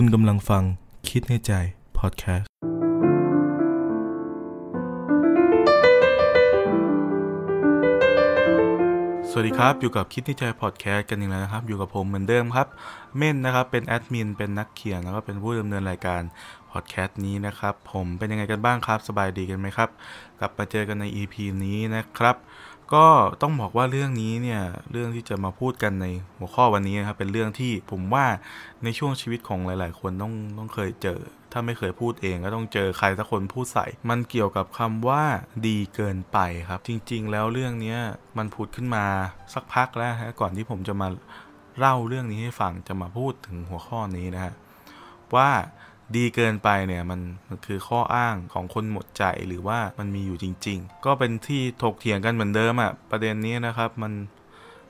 คุณกำลังฟังคิดในใจพอดแคสต์ สวัสดีครับอยู่กับคิดในใจพอดแคสต์กันอีกแล้วนะครับ อยู่กับผมเหมือนเดิมครับ เม่นนะครับเป็นแอดมินเป็นนักเขียนแล้วก็เป็นผู้ดำเนินรายการพอดแคสต์นี้นะครับ ผมเป็นยังไงกันบ้างครับสบายดีกันไหมครับ กลับมาเจอกันใน EP นี้นะครับก็ต้องบอกว่าเรื่องนี้เนี่ย เรื่องที่จะมาพูดกันในหัวข้อวันนี้นะครับเป็นเรื่องที่ผมว่าในช่วงชีวิตของหลายๆคนต้องต้องเคยเจอ ถ้าไม่เคยพูดเองก็ต้องเจอใครสักคน พูดใส่ มันเกี่ยวกับคำว่าดีเกินไปครับ จริง ๆ แล้วเรื่องนี้มันพูดขึ้นมาสักพักแล้วฮะก่อนที่ผมจะมาเล่าเรื่องนี้ให้ฟังจะมาพูดถึงหัวข้อนี้นะฮะว่าดีเกินไปเนี่ยมันมันคือข้ออ้างของคนหมดใจหรือว่ามันมีอยู่จริงๆ ก็เป็นที่ถกเถียงกันเหมือนเดิมอะประเด็นนี้นะครับมัน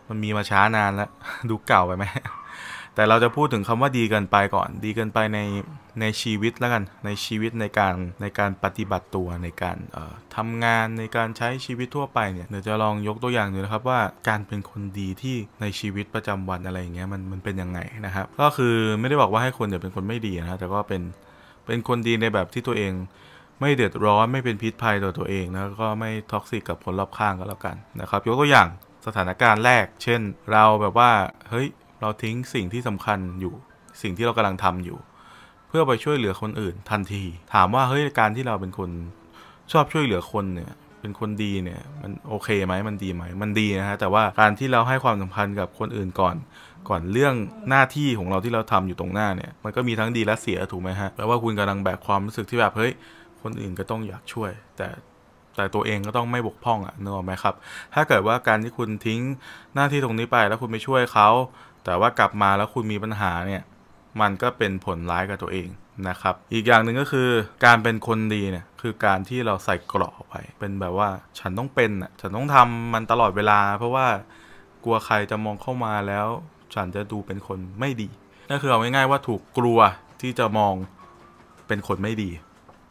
มันมีมาช้านานแล้ว ดูเก่าไปไหมแต่เราจะพูดถึงคำว่าดีเกินไปก่อน ดีเกินไปใน ในชีวิตแล้วกัน ในชีวิตในการในการปฏิบัติตัวในการทำงานในการใช้ชีวิตทั่วไปเนี่ยเดี๋ยวจะลองยกตัวอย่างหน่งนะครับว่าการเป็นคนดีที่ในชีวิตประจำวันอะไรอย่างเงี้ยมันมันเป็นยังไงนะครับ ก็คือไม่ได้บอกว่าให้คนเยี่ยเป็นคนไม่ดีนะแต่ก็เป็นเป็นคนดีในแบบที่ตัวเอง ไม่เดือดร้อนไม่เป็นพิษภัยต่อตัวเองนะก็ไม่ท็อกซิกกับคนรอบข้างก็แล้วกันนะครับ ยกตัวอย่างสถานการณ์แรก เช่น เราแบบว่าเฮ้ยเราทิ้งสิ่งที่ สำคัญอยู่สิ่งที่เรากำลังทำอยู่ เพื่อไปช่วยเหลือคนอื่นทันที ถามว่าเฮ้ยการที่เราเป็นคนชอบช่วยเหลือคนเนี่ย เป็นคนดีเนี่ย มันโอเคไหมมันดีไหมมันดีนะฮะแต่ว่าการที่เราให้ความสำคัญ กับคนอื่นก่อน ก่อนเรื่องหน้าที่ของเราที่เราทำอยู่ตรงหน้าเนี่ย มันก็มีทั้งดีและเสียถูกไหมฮะแปลว่าคุณกำลังแบกความรู้สึกที่แบบเฮ้ยคนอื่นก็ต้องอยากช่วย แต่แต่ตัวเองก็ต้องไม่บกพร่องอะ่ะนึกออกไหมครับ ถ้าเกิดว่าการที่คุณทิ้งหน้าที่ตรงนี้ไปแล้วคุณไปช่วยเขา แต่ว่ากลับมาแล้วคุณมีปัญหาเนี่ย มันก็เป็นผลร้ายกับตัวเองนะครับ อีกอย่างหนึ่งก็คือการเป็นคนดีเนี่ย คือการที่เราใส่กรอบไปเป็นแบบว่าฉันต้องเป็นอ่ะ ฉันต้องทำมันตลอดเวลา เพราะว่ากลัวใครจะมองเข้ามาแล้วฉันจะดูเป็นคนไม่ดี นั่นคือเอาง่ายๆว่าถูกกลัวที่จะมองเป็นคนไม่ดี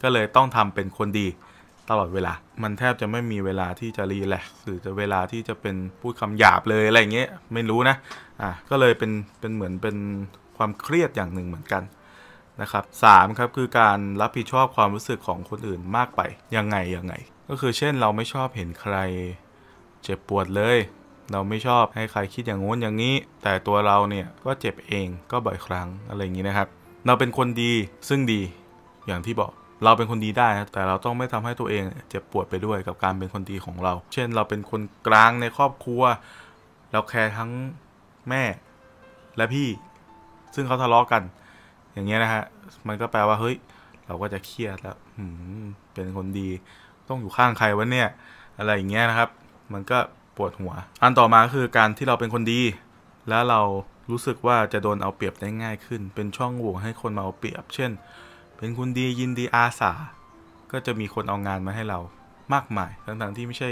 ก็เลยต้องทำเป็นคนดีตลอดเวลา มันแทบจะไม่มีเวลาที่จะรีแลกซ์หรือจะเวลาที่จะเป็นพูดคำหยาบเลยอะไรเงี้ย ไม่รู้นะ อ่ะ ก็เลยเป็นเป็นเหมือนเป็นความเครียดอย่างหนึ่งเหมือนกันนะครับสามครับคือการรับผิดชอบความรู้สึกของคนอื่นมากไป ยังไงยังไง ก็คือเช่นเราไม่ชอบเห็นใครเจ็บปวดเลย เราไม่ชอบให้ใครคิดอย่างงู้นอย่างนี้ แต่ตัวเราเนี่ยก็เจ็บเองก็บ่อยครั้งอะไรอย่างนี้นะครับ เราเป็นคนดีซึ่งดีอย่างที่บอกเราเป็นคนดีได้นะแต่เราต้องไม่ทำให้ตัวเอง เจ็บปวดไปด้วยกับการเป็นคนดีของเรา เช่นเราเป็นคนกลางในครอบครัว เราแคร์ทั้งแม่ และพี่ ซึ่งเขาทะเลาะกกัน อย่างเงี้ยนะฮะ มันก็แปลว่า เฮ้ย เราก็จะเครียดแล้วเป็นคนดี ต้องอยู่ข้างใครวะเนี่ย อะไรอย่างเงี้ยนะครับ มันก็ปวดหัว อันต่อมาคือการที่เราเป็นคนดี แล้วเรารู้สึกว่าจะโดนเอาเปรียบได้ง่ายขึ้น เป็นช่องโหว่ให้คนมาเอาเปรียบ เช่นเป็นคนดียินดีอาสาก็จะมีคนเอางานมาให้เรามากมาย ทั้งๆที่ไม่ใช่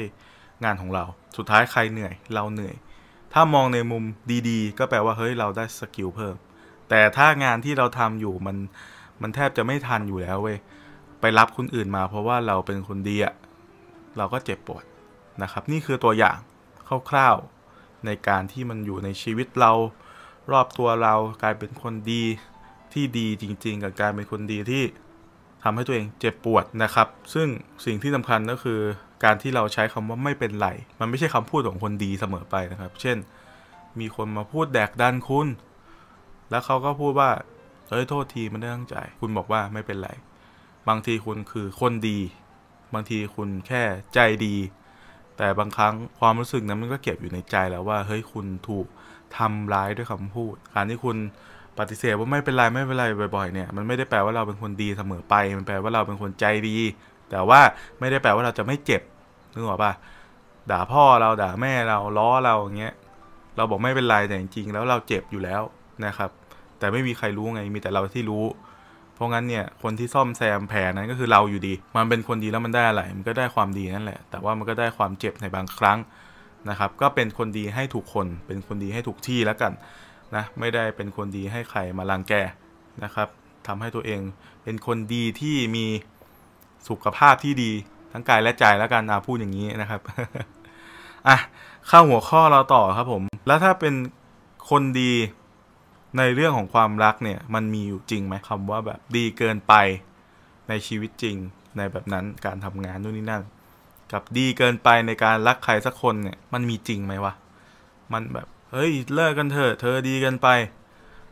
งานของเราสุดท้ายใครเหนื่อยเราเหนื่อย ถ้ามองในมุมดีๆ ก็แปลว่าเฮ้ยเราได้สกิลเพิ่มแต่ถ้างานที่เราทำอยู่มัน มันแทบจะไม่ทันอยู่แล้วเว้ยไปรับคนอื่นมาเพราะว่าเราเป็นคนดีอะเราก็เจ็บปวดนะครับ นี่คือตัวอย่างคร่าวๆในการที่มันอยู่ในชีวิตเรา รอบตัวเรากลายเป็นคนดีที่ดีจริง ๆ กับการเป็นคนดีที่ทำให้ตัวเองเจ็บปวดนะครับ ซึ่งสิ่งที่สำคัญก็คือการที่เราใช้คำว่าไม่เป็นไรมันไม่ใช่คำพูดของคนดีเสมอไปนะครับ เช่นมีคนมาพูดแดกดันคุณ แล้วเขาก็พูดว่า เอ้ยโทษทีมันได้ตั้งใจคุณบอกว่าไม่เป็นไรบางทีคุณคือคนดี บางทีคุณแค่ใจดี แต่บางครั้งความรู้สึกนั้นมันก็เก็บอยู่ในใจแล้วว่าเฮ้ยคุณถูกทำร้ายด้วยคำพูด การที่คุณปฏิเสธว่าไม่เป็นไร ไม่เป็นไรบ่อยๆเนี่ยมันไม่ได้แปลว่าเราเป็นคนดีเสมอไป มันแปลว่าเราเป็นคนใจดี แต่ว่าไม่ได้แปลว่าเราจะไม่เจ็บนึกออกปะด่าพ่อเราด่าแม่เราล้อเราอย่างเงี้ยเราบอกไม่เป็นไรแต่จริงๆแล้วเราเจ็บอยู่แล้วนะครับ แต่ไม่มีใครรู้ไงมีแต่เราที่รู้เพราะงั้นเนี่ยคนที่ซ่อมแซมแผลนั้นก็คือเราอยู่ดี มันเป็นคนดีแล้วมันได้อะไรมันก็ได้ความดีนั่นแหละแต่ว่ามันก็ได้ความเจ็บในบางครั้งนะครับ ก็เป็นคนดีให้ถูกคน เป็นคนดีให้ถูกที่แล้วกันนะไม่ได้เป็นคนดีให้ใครมาลังแกนะครับทำให้ตัวเอง เป็นคนดีที่มีสุขภาพที่ดีทั้งกายและใจแล้วกันอาพูดอย่างนี้นะครับอ่ะเข้าหัวข้อเราต่อครับผม แล้วถ้าเป็นคนดี ในเรื่องของความรักเนี่ย มันมีอยู่จริงไหมคำว่าแบบดีเกินไปในชีวิตจริงในแบบนั้นการทำงานนู่นนี่นั่นกับดีเกินไปในการรักใครสักคนเนี่ย มันมีจริงไหมวะมันแบบเฮ้ยเลิกกันเถอะเธอดีกันไป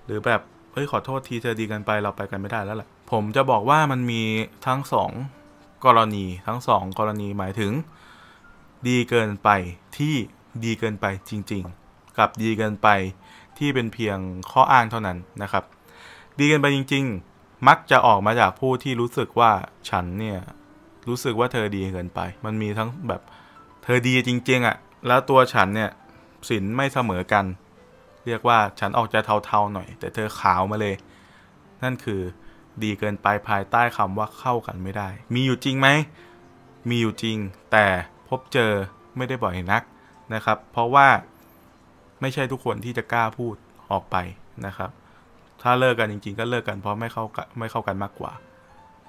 หรือแบบ เฮ้ยขอโทษทีเธอดีกันไปเราไปกันไม่ได้แล้วแหละ ผมจะบอกว่ามันมีทั้งสองกรณีทั้งสองกรณีหมายถึง ดีเกินไปที่ดีเกินไปจริง ๆ กับดีเกินไปที่เป็นเพียงข้ออ้างเท่านั้นนะครับ ดีเกินไปจริงๆ มักจะออกมาจากผู้ที่รู้สึกว่าฉันเนี่ยรู้สึกว่าเธอดีเกินไป มันมีทั้งแบบเธอดีจริงๆอะ่ะแล้วตัวฉันเนี่ยสินไม่เสมอกัน เรียกว่าฉันออกจะเทาๆหน่อย แต่เธอขาวมาเลย นั่นคือดีเกินไปภายใต้คำว่าเข้ากันไม่ได้ มีอยู่จริงไหมมีอยู่จริงแต่พบเจอไม่ได้บ่อยนักนะครับ เพราะว่าไม่ใช่ทุกคนที่จะกล้าพูดออกไปนะครับ ถ้าเลิกกันจริง ๆ ก็เลิกกันเพราะไม่เข้าไม่เข้ากันมากกว่า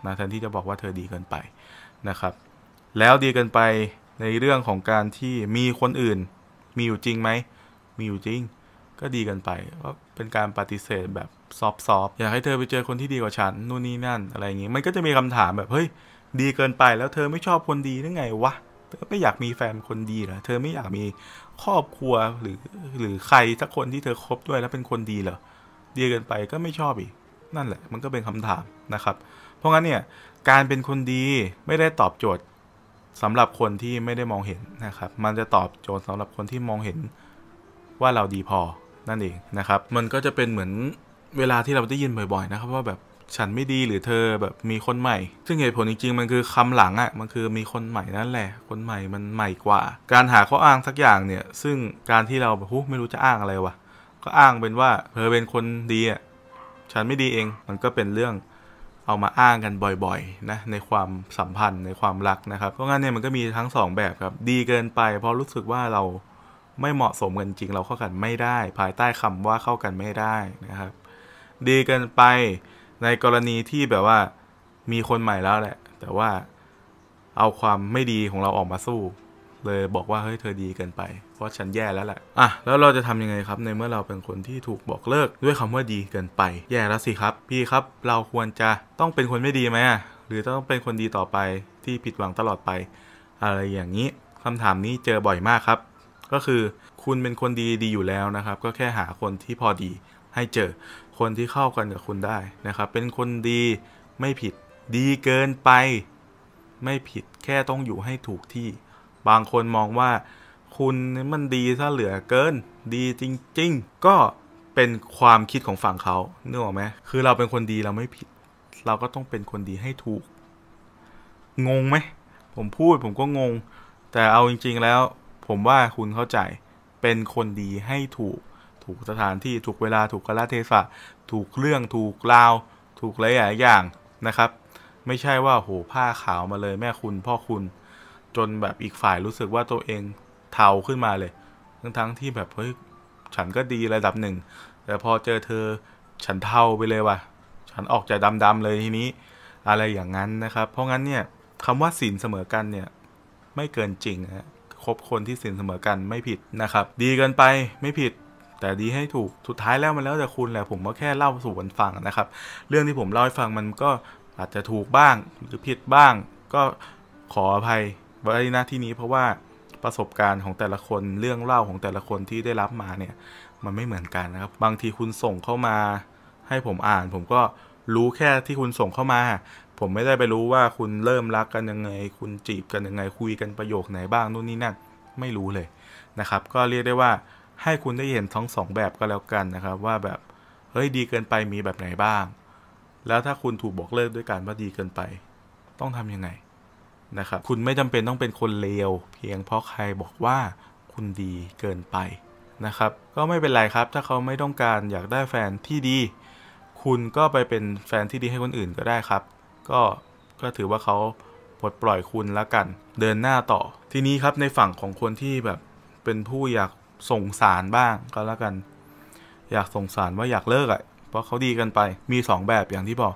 นะแทนที่จะบอกว่าเธอดีเกินไปนะครับ แล้วดีเกินไปในเรื่องของการที่มีคนอื่นมีอยู่จริงไหมมีอยู่จริง ก็ดีกันไป่าเป็นการปฏิเสธแบบซอฟๆ อยากให้เธอไปเจอคนที่ดีกว่าฉัน นู่นนี่นั่นอะไรอย่างงี้มันก็จะมีคำถามแบบเฮ้ยดีเกินไปแล้วเธอไม่ชอบคนดีหรือไงวะ เธอไม่อยากมีแฟนคนดีเหรอ เธอไม่อยากมีครอบครัวหรือหรือใครสักคนที่เธอคบด้วยแล้วเป็นคนดีเหรอดีเกินไปก็ไม่ชอบอีก นั่นแหละ มันก็เป็นคำถามนะครับ เพราะงั้นเนี่ยการเป็นคนดีไม่ได้ตอบโจทย์สำหรับคนที่ไม่ได้มองเห็นนะครับมันจะตอบโจทย์สำหรับคนที่มองเห็นว่าเราดีพอนั่นเองนะครับ มันก็จะเป็นเหมือนเวลาที่เราได้ยินบ่อยๆนะครับว่าแบบฉันไม่ดีหรือเธอแบบมีคนใหม่ ซึ่งเหตุผลจริงๆมันคือคำหลังอะ่ะมันคือมีคนใหม่นั่นแหละ คนใหม่มันใหม่กว่า การหาข้ออ้างสักอย่างเนี่ย ซึ่งการที่เราแบบูไม่รู้จะอ้างอะไรวะก็อ้างเป็นว่าเธอเป็นคนดีอะ่ะฉันไม่ดีเองมันก็เป็นเรื่องเอามาอ้างกันบ่อยๆนะในความสัมพันธ์ในความรักนะครับ เพราะงั้นเนี่ยมันก็มีทั้ง2แบบครับดีเกินไปเพราะรู้สึกว่าเราไม่เหมาะสมกันจริง เราเข้ากันไม่ได้ ภายใต้คำว่าเข้ากันไม่ได้นะครับ ดีเกินไปในกรณีที่แบบว่า มีคนใหม่แล้วแหละ แต่ว่าเอาความไม่ดีของเราออกมาสู้เลยบอกว่าเฮ้ย เธอดี เกินไป เพราะฉันแย่ แล้วแหละอ่ะแล้วเราจะทำยังไงครับ ในเมื่อเราเป็นคนที่ถูกบอกเลิกด้วยคำว่าดีเกินไป แย่แล้ว สิ ครับ พี่ครับเราควรจะต้องเป็นคนไม่ดีไหมหรือต้องเป็นคนดีต่อไปที่ผิด หวังตลอดไป อะไร อย่างนี้คำถามนี้เจอบ่อยมากครับ ก็คือคุณเป็นคนดีดีอยู่แล้วนะครับ ก็แค่หาคนที่พอดี ให้เจอคนที่เข้ากันกับคุณได้นะครับ เป็นคนดีไม่ผิดดีเกินไป ไม่ผิดแค่ต้องอยู่ให้ถูกที่บางคนมองว่าคุณมันดีซะเหลือเกิน ดีจริงๆ ก็เป็นความคิดของฝั่งเขา เนึกออกไหมคือเราเป็นคนดีเราไม่ผิด เราก็ต้องเป็นคนดีให้ถูก งงไหมผมพูดผมก็งง แต่เอาจริงๆแล้วผมว่าคุณเข้าใจเป็นคนดีให้ถูก ถูกสถานที่ถูกเวลาถูกกาลเทศะถูกเรื่อง ถูกราวถูกหลายอย่างนะครับ ไม่ใช่ว่าโหผ้าขาวมาเลยแม่คุณพ่อคุณจนแบบอีกฝ่ายรู้สึกว่าตัวเองเทาขึ้นมาเลยทั้งทั้งที่แบบเฮ้ยฉันก็ดีระดับหนึ่ง แต่พอเจอเธอฉันเทาไปเลยว่ะฉันออกจากดำ ๆ เลยทีนี้อะไรอย่างนั้นนะครับ เพราะงั้นเนี่ยคำว่าสินเสมอกันเนี่ยไม่เกินจริงฮะคบคนที่สินเสมอกันไม่ผิดนะครับดีเกินไปไม่ผิด แต่ดีให้ถูก สุดท้ายแล้วมันแล้วแต่คุณแหละผมก็แค่เล่าสู่กันฟังนะครับ เรื่องที่ผมเล่าให้ฟังมันก็อาจจะถูกบ้างหรือผิดบ้าง ก็ขออภัยไว้หน้าที่นี้เพราะว่าประสบการณ์ของแต่ละคนเรื่องเล่าของแต่ละคนที่ได้รับมาเนี่ย มันไม่เหมือนกันนะครับบางทีคุณส่งเข้ามาให้ผมอ่านผมก็รู้แค่ที่คุณส่งเข้ามา ผมไม่ได้ไปรู้ว่าคุณเริ่มรักกันยังไงคุณจีบกันยังไงคุยกันประโยคไหนบ้างนู่น นี่นั่นไม่รู้เลยนะครับก็เรียกได้ว่าให้คุณได้เห็นทั้งสองแบบก็แล้วกันนะครับ ว่าแบบเฮ้ยดีเกินไปมีแบบไหนบ้าง แล้วถ้าคุณถูกบอกเลิกด้วยการว่าดีเกินไป ต้องทำยังไงนะครับคุณไม่จำเป็นต้องเป็นคนเลวเพียงเพราะใครบอกว่าคุณดีเกินไปนะครับก็ไม่เป็นไรครับถ้าเขาไม่ต้องการอยากได้แฟนที่ดี คุณก็ไปเป็นแฟนที่ดีให้คนอื่นก็ได้ครับ ก็ก็ถือว่าเขาปลดปล่อยคุณแล้วกัน เดินหน้าต่อ ทีนี้ครับในฝั่งของคนที่แบบเป็นผู้อยากส่งสารบ้างก็แล้วกัน อยากส่งสารว่าอยากเลิกอะ่ะเพราะเขาดีกันไปมี 2 แบบอย่างที่บอก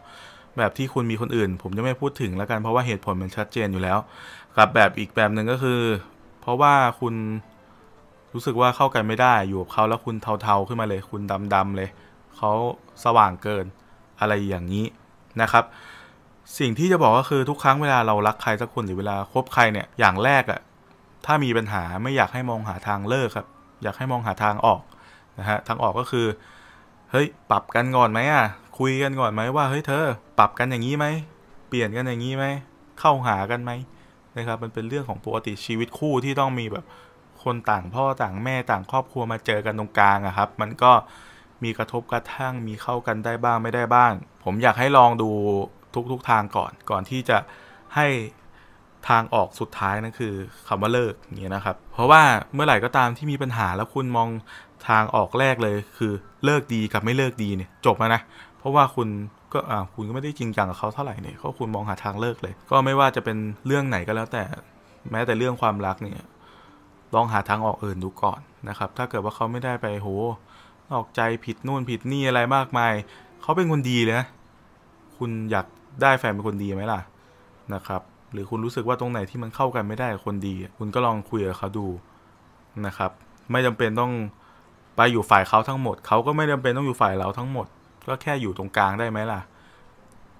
แบบที่คุณมีคนอื่น ผมจะไม่พูดถึง แล้วกันเพราะว่าเหตุผลมันชัดเจนอยู่แล้ว กับแบบอีกแบบหนึ่งก็คือ เพราะว่าคุณรู้สึกว่าเข้ากันไม่ได้ อยู่กับเขาแล้วคุณเทาๆขึ้นมาเลย คุณดำๆเลยเขาสว่างเกินอะไรอย่างนี้นะครับ สิ่งที่จะบอกก็คือทุกครั้งเวลาเรารักใครสักคนหรือเวลาคบใครเนี่ยอย่างแรกอะถ้ามีปัญหาไม่อยากให้มองหาทางเลิกครับ อยากให้มองหาทางออกนะฮะทางออกก็คือเฮ้ยปรับกันก่อนไหมอะคุยกันก่อนไหมว่าเฮ้ยเธอ ปรับกันอย่างนี้ไหมเปลี่ยนกันอย่างนี้ไหมเข้าหากันไหมนะครับ มันเป็นเรื่องของปกติชีวิตคู่ที่ต้องมีแบบคนต่างพ่อต่างแม่ต่างครอบครัวมาเจอกันตรงกลางอะครับ มันก็มีกระทบกระทั่งมีเข้ากันได้บ้างไม่ได้บ้าง ผมอยากให้ลองดูทุก ๆททางก่อน ก่อนที่จะให้ทางออกสุดท้ายนั่นคือคำว่าเลิกอย่างนี้นะครับ เพราะว่าเมื่อไหร่ก็ตามที่มีปัญหาแล้วคุณมองทางออกแรกเลยคือเลิกดีกับไม่เลิกดีเนี่ยจบแล้วนะราะว่าคุณก็อ่าคุณก็ไม่ได้จริงจังกับเขาเท่าไหร่เนี่ยเขาคุณมองหาทางเลิกเลย ก็ไม่ว่าจะเป็นเรื่องไหนก็แล้ว แต่ แม้แต่เรื่องความรักเนี่ย ลองหาทางออกอื่นดูก่อนนะครับ ถ้าเกิดว่าเขาไม่ได้ไปโห ออกใจผิดนู่นผิดนี่อะไรมากมายเขาเป็นคนดีเลยนะคุณอยากได้แฟนเป็นคนดีไหมล่ะนะครับ หรือคุณรู้สึกว่าตรงไหนที่มันเข้ากันไม่ได้คนดี คุณก็ลองคุยกับเขาดูนะครับ ไม่จำเป็นต้องไปอยู่ฝ่ายเขาทั้งหมดเขาก็ไม่จำเป็นต้องอยู่ฝ่ายเราทั้งหมดก็แค่อยู่ตรงกลางได้ไหมล่ะ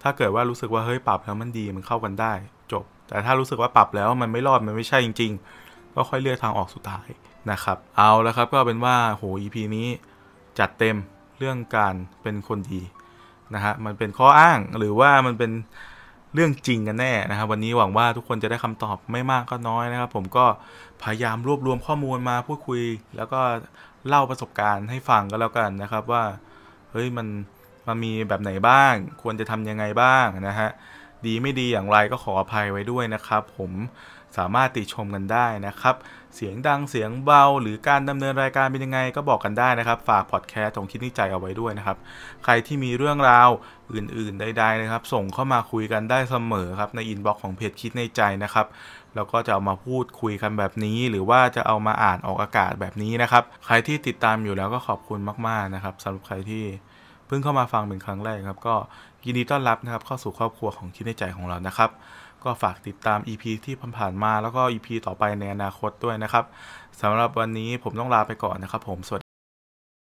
ถ้าเกิดว่ารู้สึกว่าเฮ้ยปรับแล้วมันดีมันเข้ากันได้จบ แต่ถ้ารู้สึกว่าปรับแล้วมันไม่รอดมันไม่ใช่จริง ๆ ก็ค่อยเลือกทางออกสุดท้ายนะครับ เอาแล้วครับก็เป็นว่าโห EP นี้จัดเต็มเรื่องการเป็นคนดีนะฮะมันเป็นข้ออ้างหรือว่ามันเป็นเรื่องจริงกันแน่นะครับ วันนี้หวังว่าทุกคนจะได้คำตอบไม่มากก็น้อยนะครับ ผมก็พยายามรวบรวมข้อมูลมาพูดคุย แล้วก็เล่าประสบการณ์ให้ฟังก็แล้วกันนะครับ ว่า เฮ้ยมันมันมีแบบไหนบ้าง ควรจะทำยังไงบ้างนะฮะ ดีไม่ดีอย่างไรก็ ขออภัยไว้ด้วยนะครับ ผม สามารถติ ชมกันได้นะครับ เสียงดังเสียงเบา หรือการดำเนินรายการ เป็นยัง ไง ก็บอกกันได้นะครับ ฝากพอดแคสต์ของคิดนิจใจ เอาไว้ด้วยนะครับ ใครที่มีเรื่องราวอื่นๆใดๆนะครับ ส่งเข้ามาคุยกันได้เสมอครับ ในอินบ็อกซ์ของเพจคิดในใจนะครับ แล้วก็จะเอามาพูดคุยกันแบบนี้ หรือว่าจะเอามาอ่านออกอากาศแบบนี้นะครับ ใครที่ติดตามอยู่แล้วก็ขอบคุณมากๆนะครับสำหรับใครที่เพิ่งเข้ามาฟังเป็นครั้งแรกครับก็ยินดีต้อนรับนะครับ เข้าสู่ครอบครัวของคิดในใจของเรานะครับ ก็ฝากติดตาม EP ที่ผ่านมาแล้วก็ EP ต่อไปในอนาคตด้วยนะครับสำหรับวันนี้ผมต้องลาไปก่อนนะครับผมสวัสดี